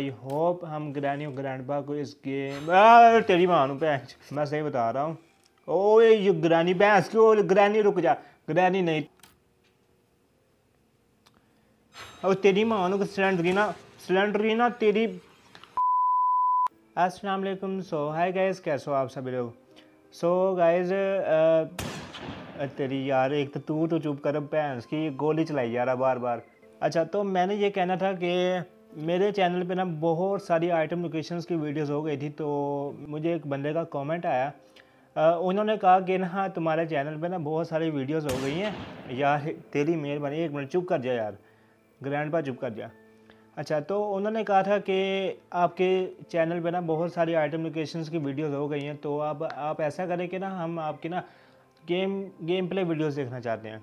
आई hope हम Granny और Grandpa को इस गेम तेरी मानो भैंस मैं सही बता रहा हूँ ओ ये ग्रैनी भैंस क्यों ग्रैनी रुक जा ग्रैनी नहीं और तेरी मानो को सिलेंडर की ना सिलेंडर की ना तेरी अस्सलाम वालेकुम सो हाय गाइस कैसे हो आप सभी लोग सो गाइस तेरी यार एक तो तू तो चुप कर भैंस की गोली चलाई जा रहा बार बार अच्छा तो मैंने ये कहना था कि मेरे चैनल पे ना बहुत सारी आइटम लोकेशंस की वीडियोस हो गई थी तो मुझे एक बंदे का कमेंट आया उन्होंने कहा कि ना तुम्हारे चैनल पे ना बहुत सारी वीडियोस हो गई हैं यार तेरी मेहरबानी एक मिनट चुप कर जा यार ग्रैंड पा चुप कर जा अच्छा तो उन्होंने कहा था कि आपके चैनल पर ना बहुत सारी आइटम लोकेशन की वीडियोज़ हो गई हैं तो अब आप, आप ऐसा करें कि ना हम आपकी ना गेम गेम प्ले वीडियोज़ देखना चाहते हैं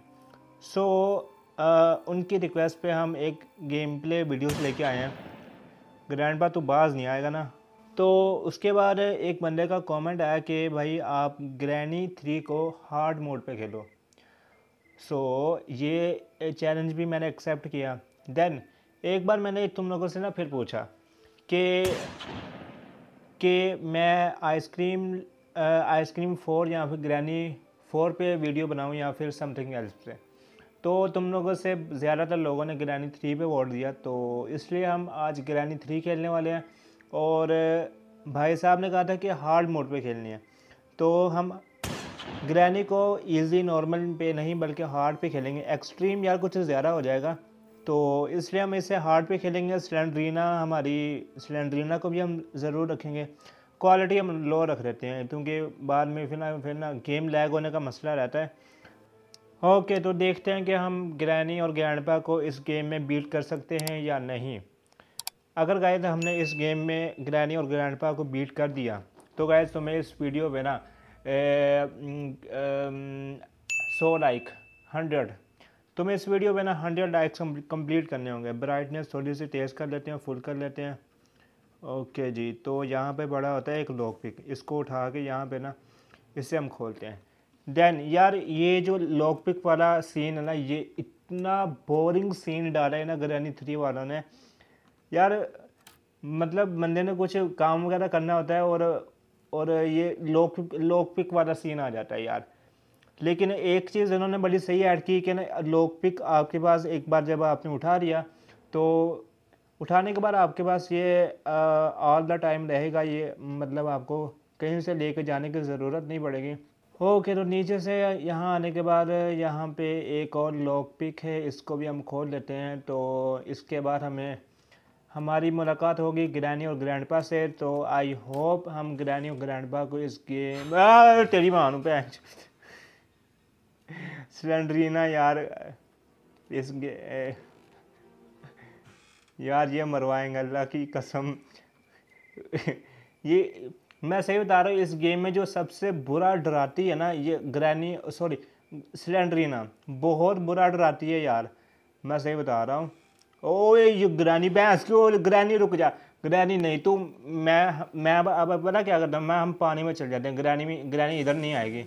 सो so, आ, उनकी रिक्वेस्ट पे हम एक गेम प्ले वीडियोस लेके आए हैं ग्रैंड तो बाज नहीं आएगा ना तो उसके बाद एक बंदे का कमेंट आया कि भाई आप ग्रैनी थ्री को हार्ड मोड पे खेलो सो so, ये चैलेंज भी मैंने एक्सेप्ट किया देन एक बार मैंने तुम लोगों से ना फिर पूछा कि कि मैं आइसक्रीम आइसक्रीम फोर या फिर ग्रैनी फोर पे वीडियो बनाऊं या फिर समथिंग एल्स पे तो तुम लोगों से ज़्यादातर लोगों ने ग्रैनी थ्री पे वोट दिया तो इसलिए हम आज ग्रैनी थ्री खेलने वाले हैं और भाई साहब ने कहा था कि हार्ड मोड पे खेलनी है तो हम ग्रैनी को इजी नॉर्मल पे नहीं बल्कि हार्ड पे खेलेंगे एक्सट्रीम यार कुछ ज़्यादा हो जाएगा तो इसलिए हम इसे हार्ड पे खेलेंगे सिलेंड्रीना हमारी सिलेंड्रीना को भी हम ज़रूर रखेंगे क्वालिटी हम लो रख लेते हैं क्योंकि बाद में फिर ना फिर ना गेम लैग होने का मसला रहता है ओके okay, तो देखते हैं कि हम ग्रैनी और ग्रैंडपा को इस गेम में बीट कर सकते हैं या नहीं अगर गाय हमने इस गेम में ग्रैनी और ग्रैंडपा को बीट कर दिया तो गाय तुम्हें इस वीडियो में ना सौ लाइक हंड्रेड तुम्हें इस वीडियो में ना हंड्रेड लाइक्स कंप्लीट करने होंगे ब्राइटनेस थोड़ी सी तेज़ कर लेते हैं फुल कर लेते हैं ओके जी तो यहाँ पर बड़ा होता है एक लॉक पिक इसको उठा के यहाँ पर ना इसे हम खोलते हैं देन यार ये जो पिक वाला सीन है ना ये इतना बोरिंग सीन डाला है ना ग्रैनी थ्री वालों ने यार मतलब बंदे ने कुछ काम वगैरह करना होता है और और ये लॉक पिक वाला सीन आ जाता है यार लेकिन एक चीज़ इन्होंने बड़ी सही ऐड की कि ना पिक आपके पास एक बार जब आपने उठा लिया तो उठाने के बाद आपके पास ये ऑल द टाइम रहेगा ये मतलब आपको कहीं से लेके जाने की ज़रूरत नहीं पड़ेगी ओके तो नीचे से यहाँ आने के बाद यहाँ पे एक और लॉक पिक है इसको भी हम खोल लेते हैं तो इसके बाद हमें हमारी मुलाकात होगी ग्रैनी और ग्रैंडपा से तो आई होप हम ग्रैनी और ग्रैंडपा को इस गेम तेरी मानू पे सिलेंड्रीना यार इस गे... यार ये मरवाएंगे अल्लाह की कसम ये मैं सही बता रहा हूँ इस गेम में जो सबसे बुरा डराती है ना ये ग्रैनी सॉरी सिलेंड्रीना बहुत बुरा डराती है यार मैं सही बता रहा हूँ ओ ये ग्रैनी भैंस क्यों ग्रैनी रुक जा ग्रैनी नहीं तू मैं मैं अब अब पता क्या करता हूँ मैं हम पानी में चल जाते हैं ग्रैनी में ग्रैनी इधर नहीं आएगी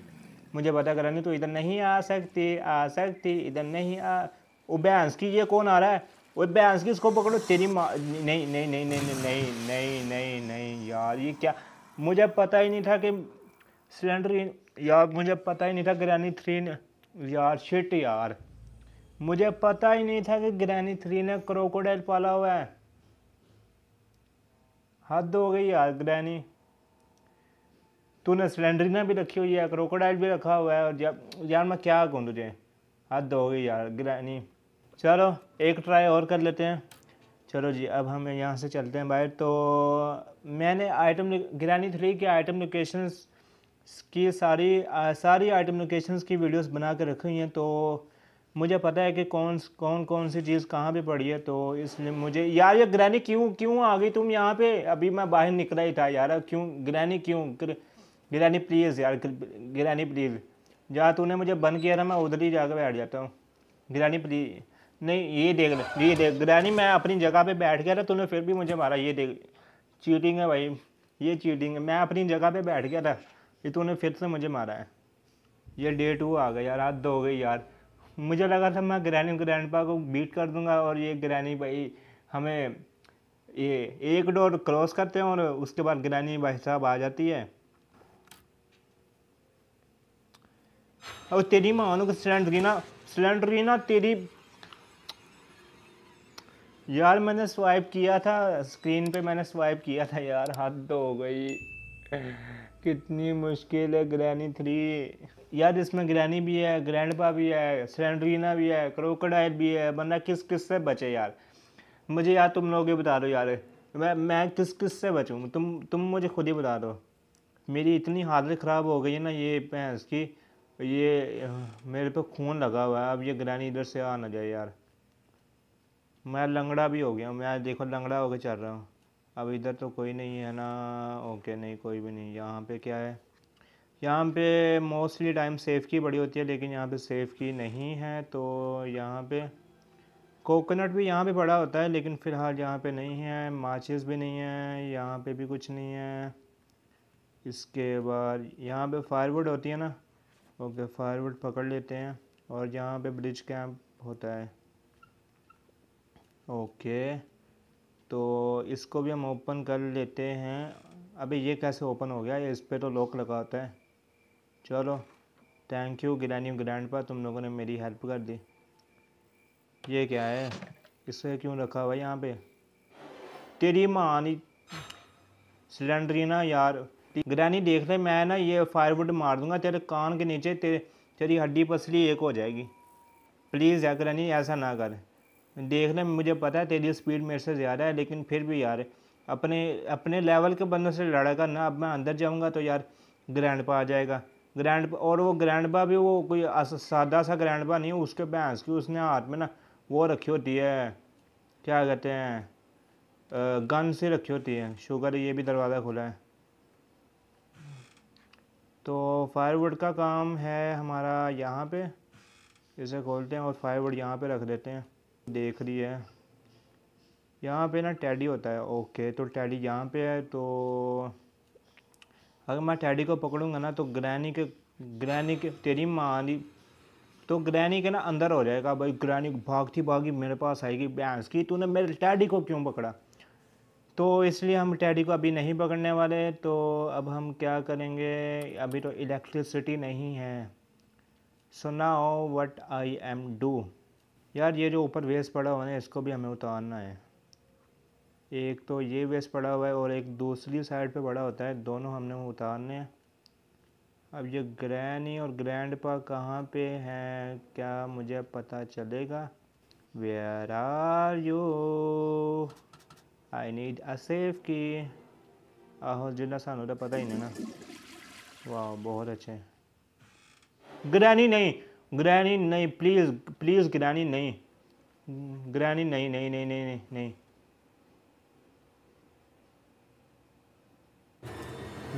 मुझे पता ग्रैनी तो इधर नहीं आ सकती आ सकती इधर नहीं आ वो भैंस की ये कौन आ रहा है वो भैंस की इसको पकड़ो तेरी माँ नहीं नहीं नहीं नहीं नहीं नहीं नहीं नहीं यार ये क्या मुझे पता ही नहीं था कि सिलेंडर यार मुझे पता ही नहीं था ग्रैनी थ्री ने यार शिट यार मुझे पता ही नहीं था कि ग्रैनी थ्री ने क्रोकोडाइल पाला हुआ है हद हो गई यार ग्रैनी तूने ने भी रखी हुई है क्रोकोडाइल भी रखा हुआ है और जब यार मैं क्या कहूँ तुझे हद हो गई यार ग्रैनी चलो एक ट्राई और कर लेते हैं चलो जी अब हम यहाँ से चलते हैं बाहर तो मैंने आइटम ग्रैनी थ्री के आइटम लोकेशन की सारी आ, सारी आइटम लोकेशन की वीडियोस बना कर रखी हुई हैं तो मुझे पता है कि कौन कौन कौन सी चीज़ कहाँ पे पड़ी है तो इसलिए मुझे यार ये ग्रैनी क्यों क्यों आ गई तुम यहाँ पे अभी मैं बाहर निकला ही था यार क्यों ग्रैनी क्यों ग्रैनी प्लीज़ यार ग्रैनी प्लीज़ जहाँ तूने मुझे बंद किया था मैं उधर ही जाकर बैठ जाता हूँ ग्रैनी प्लीज नहीं ये देख ले ये देख ग्रैनी मैं अपनी जगह पे बैठ गया था तूने फिर भी मुझे मारा ये देख चीटिंग है भाई ये चीटिंग है मैं अपनी जगह पे बैठ गया था ये तूने फिर से मुझे मारा है ये डे टू आ गया यार दो हो गई यार मुझे लगा था मैं ग्रैनी ग्रैंड को बीट कर दूंगा और ये ग्रैनी भाई हमें ये एक डोर क्रॉस करते हैं और उसके बाद ग्रैनी भाई साहब आ जाती है और तेरी मानो ना सिलेंडर ना तेरी यार मैंने स्वाइप किया था स्क्रीन पे मैंने स्वाइप किया था यार हद तो हो गई कितनी मुश्किल है ग्रैनी थ्री यार इसमें ग्रैनी भी है ग्रैंडपा भी है सेंड्रीना भी है क्रोकोडाइल भी है बंदा किस किस से बचे यार मुझे यार तुम लोग ये बता दो यार मैं मैं किस किस से बचूँ तुम तुम मुझे खुद ही बता दो मेरी इतनी हालत ख़राब हो गई है ना ये भैंस की ये मेरे पे खून लगा हुआ है अब ये ग्रैनी इधर से आ ना जाए यार मैं लंगड़ा भी हो गया मैं देखो लंगड़ा होकर चल रहा हूँ अब इधर तो कोई नहीं है ना ओके नहीं कोई भी नहीं यहाँ पे क्या है यहाँ पे मोस्टली टाइम सेफ़ की बड़ी होती है लेकिन यहाँ पे सेफ़ की नहीं है तो यहाँ पे कोकोनट भी यहाँ पे बड़ा होता है लेकिन फ़िलहाल यहाँ पे नहीं है माचिस भी नहीं है यहाँ पे भी कुछ नहीं है इसके बाद यहाँ पे फायरवुड होती है ना ओके फायरवुड पकड़ लेते हैं और यहाँ पे ब्रिज कैंप होता है ओके तो इसको भी हम ओपन कर लेते हैं अभी ये कैसे ओपन हो गया इस पर तो लॉक लगा होता है चलो थैंक यू ग्रैनी ग्रैंड पर तुम लोगों ने मेरी हेल्प कर दी ये क्या है इसे क्यों रखा हुआ यहाँ पे तेरी मानी ना यार ग्रैनी देख ले मैं ना ये फायरवुड मार दूंगा तेरे कान के नीचे तेरे तेरी हड्डी पसली एक हो जाएगी प्लीज़ यार ग्रैनी ऐसा ना करें देखने में मुझे पता है तेरी स्पीड मेरे से ज़्यादा है लेकिन फिर भी यार अपने अपने लेवल के बंदों से लड़ा करना अब मैं अंदर जाऊँगा तो यार ग्रैंड पा आ जाएगा ग्रैंड और वो ग्रैंड पा भी वो कोई सादा सा ग्रैंड पा नहीं उसके भैंस की उसने हाथ में ना वो रखी होती है क्या कहते हैं गन से रखी होती है शुगर ये भी दरवाज़ा खुला है तो फायरवुड का काम है हमारा यहाँ पे इसे खोलते हैं और फायरवुड यहाँ पे रख देते हैं देख रही है यहाँ पे ना टैडी होता है ओके तो टैडी यहाँ पे है तो अगर मैं टैडी को पकड़ूंगा ना तो ग्रैनी के ग्रैनी के तेरी दी तो ग्रैनी के ना अंदर हो जाएगा भाई ग्रैनी भागती भागी मेरे पास आएगी बैंस की तूने मेरे टैडी को क्यों पकड़ा तो इसलिए हम टैडी को अभी नहीं पकड़ने वाले तो अब हम क्या करेंगे अभी तो इलेक्ट्रिसिटी नहीं है सो नाओ वट आई एम डू यार ये जो ऊपर वेस्ट पड़ा हुआ है इसको भी हमें उतारना है एक तो ये वेस्ट पड़ा हुआ है और एक दूसरी साइड पे पड़ा होता है दोनों हमने उतारने हैं अब ये ग्रैनी और ग्रैंड पा कहाँ पे हैं क्या मुझे पता चलेगा where are you I need a safe key आहो जिला सानू तो पता ही नहीं ना वाह बहुत अच्छे ग्रैनी नहीं ग्रैनी नहीं प्लीज़ प्लीज़ ग्रैनी नहीं ग्रैनी नहीं नहीं नहीं नहीं नहीं नहीं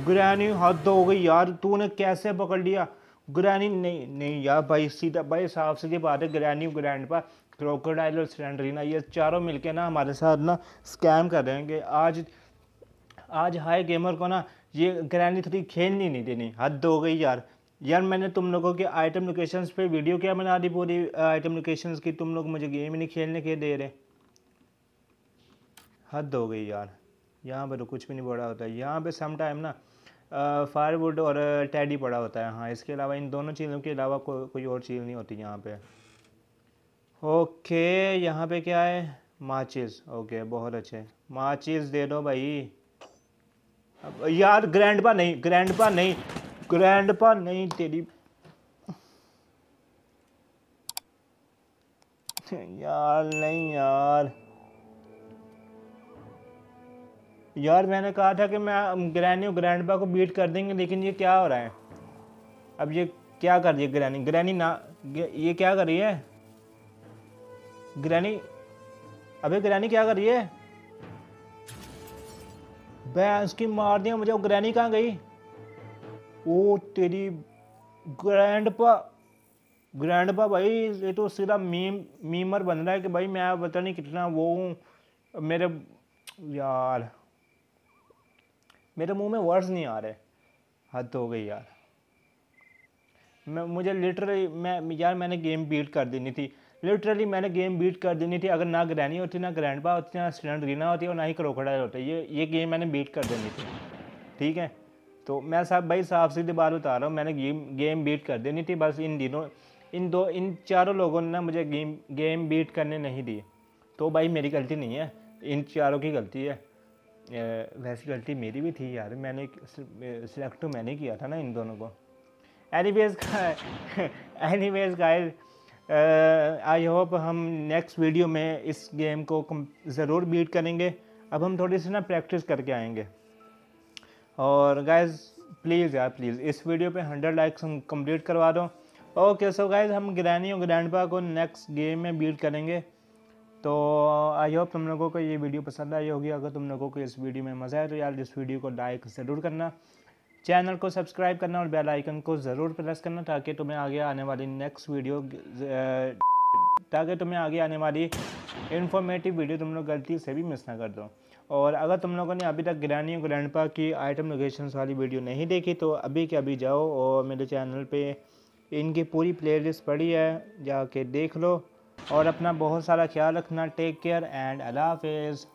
ग्रैनी हद हो गई यार तूने कैसे पकड़ लिया ग्रैनी नहीं नहीं यार भाई सीधा भाई साफ सीधी बात है ग्रैनी ग्रैंड पर क्रोकोडाइल और सिलेंडरीना ये चारों मिलके ना हमारे साथ ना स्कैम कर रहे हैं कि आज आज हाई गेमर को ना ये ग्रैनी थ्री खेलनी नहीं देनी हद हो गई यार यार मैंने तुम लोगों के आइटम लोकेशंस पे वीडियो क्या बना दी पूरी आइटम uh, लोकेशंस की तुम लोग मुझे गेम ही नहीं खेलने के दे रहे हद हो गई यार यहाँ पर तो कुछ भी नहीं पड़ा होता है यहाँ पे सम टाइम ना फायरवुड uh, और टैडी uh, पड़ा होता है हाँ इसके अलावा इन दोनों चीज़ों के अलावा को, कोई और चीज़ नहीं होती यहाँ पे ओके यहाँ पे क्या है माचिस ओके बहुत अच्छे माचिस दे दो भाई अब यार ग्रैंड पा नहीं ग्रैंड पा नहीं ग्रैंड पा नहीं तेरी यार नहीं यार यार मैंने कहा था कि मैं ग्रैनी और ग्रैंडपा को बीट कर देंगे लेकिन ये क्या हो रहा है अब ये क्या कर रही है ग्रैनी ग्रैनी ना ये क्या कर रही है ग्रैनी अबे ग्रैनी क्या कर रही है भैंस की मार दिया मुझे वो ग्रैनी कहाँ गई वो तेरी ग्रैंड पा ग्रैंड पा भाई ये तो सीधा मीम मीमर बन रहा है कि भाई मैं पता नहीं कितना वो हूँ मेरे यार मेरे मुंह में वर्ड्स नहीं आ रहे हद हो गई यार मैं मुझे लिटरली मैं यार मैंने गेम बीट कर देनी थी लिटरली मैंने गेम बीट कर देनी थी अगर ना ग्रैनी होती ना ग्रैंडपा होती ना स्टूडेंट रीना होती और ना ही करोखड़ा होता ये ये गेम मैंने बीट कर देनी थी ठीक है तो मैं साहब भाई साफ सीधी बात बता रहा हूँ मैंने गेम गेम बीट कर दी नहीं थी बस इन दिनों इन दो इन चारों लोगों ने ना मुझे गेम गेम बीट करने नहीं दिए तो भाई मेरी गलती नहीं है इन चारों की गलती है वैसी गलती मेरी भी थी यार मैंने सिलेक्ट तो मैंने किया था ना इन दोनों को anyways anyways guys I hope हम नेक्स्ट वीडियो में इस गेम को ज़रूर बीट करेंगे अब हम थोड़ी सी ना प्रैक्टिस करके आएंगे और गाइज़ प्लीज़ यार प्लीज़ इस वीडियो पे हंड्रेड लाइक्स हम कंप्लीट करवा दो ओके सो गाइज़ हम ग्रैनी और ग्रैंडपा को नेक्स्ट गेम में बीट करेंगे तो आई होप तुम लोगों को ये वीडियो पसंद आई होगी अगर तुम लोगों को इस वीडियो में मज़ा है तो यार इस वीडियो को लाइक ज़रूर करना चैनल को सब्सक्राइब करना और बेल आइकन को ज़रूर प्रेस करना ताकि तुम्हें आगे आने वाली नेक्स्ट वीडियो ताकि तुम्हें आगे आने वाली इन्फॉर्मेटिव वीडियो तुम लोग गलती से भी मिस ना कर दो और अगर तुम लोगों ने अभी तक ग्रैनी और ग्रैंडपा की आइटम लोकेशन वाली वीडियो नहीं देखी तो अभी के अभी जाओ और मेरे चैनल पे इनकी पूरी प्लेलिस्ट पड़ी है जाके देख लो और अपना बहुत सारा ख्याल रखना टेक केयर एंड अल्लाह हाफिज़